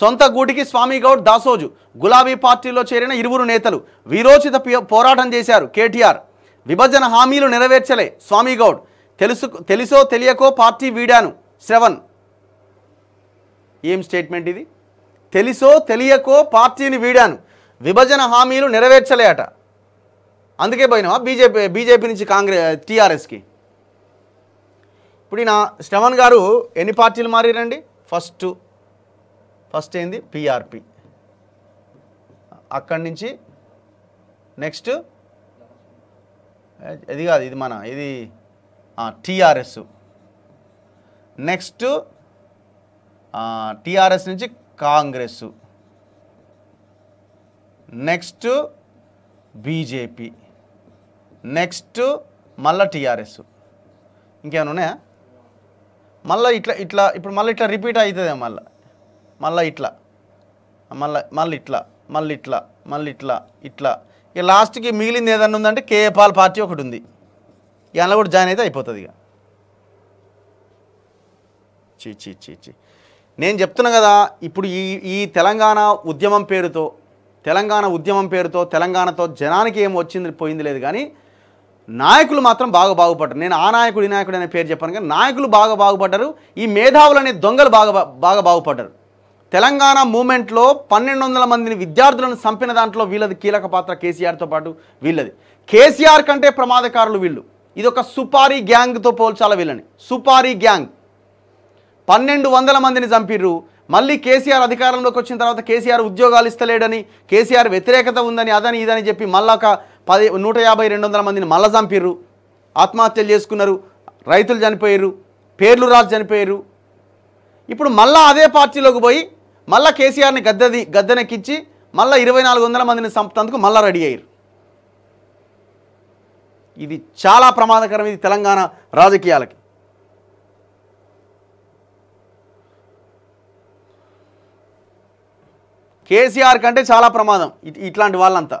సొంత గూటికి స్వామిగౌడ్ దాసోజు గులాబీ పార్టీలో చేరిన ఇరువురు నేతలు వీరోచిత పోరాటం చేశారు కేటీఆర్ విభజన హామీలు నెరవేర్చలే స్వామిగౌడ్ తెలుసు తెలుసో తెలియకో పార్టీ వీడాను శ్రవణ్ ఏం స్టేట్మెంట్ ఇది తెలుసో తెలియకో పార్టీని వీడాను విభజన హామీలు నెరవేర్చలే అట అందుకే పోయినావా బీజేపీ బీజేపీ నుంచి కాంగ్రెస్ టీఆర్ఎస్కి ఇప్పుడు నా శ్రవణ్ గారు ఎన్ని పార్టీలు మారిరండి ఫస్ట్ ఫస్ట్ ఏంది పిఆర్పి అక్కడి నుంచి నెక్స్ట్ ఇది కాదు ఇది మన ఇది టిఆర్ఎస్ నెక్స్ట్ టిఆర్ఎస్ నుంచి కాంగ్రెస్ నెక్స్ట్ బీజేపీ నెక్స్ట్ మళ్ళా టిఆర్ఎస్ ఇంకేమైనా ఉన్నాయా మళ్ళీ ఇట్లా ఇట్లా ఇప్పుడు మళ్ళీ ఇట్లా రిపీట్ అవుతుంది మళ్ళీ మళ్ళీ ఇట్లా మళ్ళీ మళ్ళీ ఇట్లా మళ్ళీ ఇట్లా మళ్ళీ ఇట్లా ఇట్లా ఇక లాస్ట్కి మిగిలింది ఏదన్నా ఉందంటే కేఏపాల్ పార్టీ ఒకటి ఉంది ఇవన్నీ కూడా జాయిన్ అయితే అయిపోతుంది ఇక చీ చీ చీ చీ నేను చెప్తున్నా కదా ఇప్పుడు ఈ ఈ తెలంగాణ ఉద్యమం పేరుతో తెలంగాణ ఉద్యమం పేరుతో తెలంగాణతో జనానికి ఏం వచ్చింది పోయింది లేదు కానీ నాయకులు మాత్రం బాగా బాగుపడ్డారు నేను ఆ నాయకుడు ఈ నాయకుడు అనే పేరు చెప్పాను కానీ నాయకులు బాగా బాగుపడ్డారు ఈ మేధావులు అనే దొంగలు బాగా బాగా బాగుపడ్డారు తెలంగాణ మూమెంట్లో పన్నెండు వందల మందిని విద్యార్థులను చంపిన దాంట్లో వీళ్ళది కీలక పాత్ర కేసీఆర్తో పాటు వీళ్ళది కేసీఆర్ కంటే ప్రమాదకారులు వీళ్ళు ఇది ఒక సుపారీ గ్యాంగ్తో పోల్చాల వీళ్ళని సుపారీ గ్యాంగ్ పన్నెండు వందల మందిని చంపిర్రు మళ్ళీ కేసీఆర్ అధికారంలోకి వచ్చిన తర్వాత కేసీఆర్ ఉద్యోగాలు ఇస్తలేడని కేసీఆర్ వ్యతిరేకత ఉందని అదని ఇదని చెప్పి మళ్ళా ఒక పది నూట యాభై రెండు వందల మందిని మళ్ళా చంపిర్రు ఆత్మహత్యలు చేసుకున్నారు రైతులు చనిపోయారు పేర్లు రాజు చనిపోయారు ఇప్పుడు మళ్ళా అదే పార్టీలోకి పోయి మళ్ళీ కేసీఆర్ని గద్దది గద్దెనెక్కించి మళ్ళీ ఇరవై నాలుగు వందల మందిని చంపుతందుకు మళ్ళీ రెడీ అయ్యారు ఇది చాలా ప్రమాదకరం ఇది తెలంగాణ రాజకీయాలకి కేసీఆర్ కంటే చాలా ప్రమాదం ఇట్లాంటి వాళ్ళంతా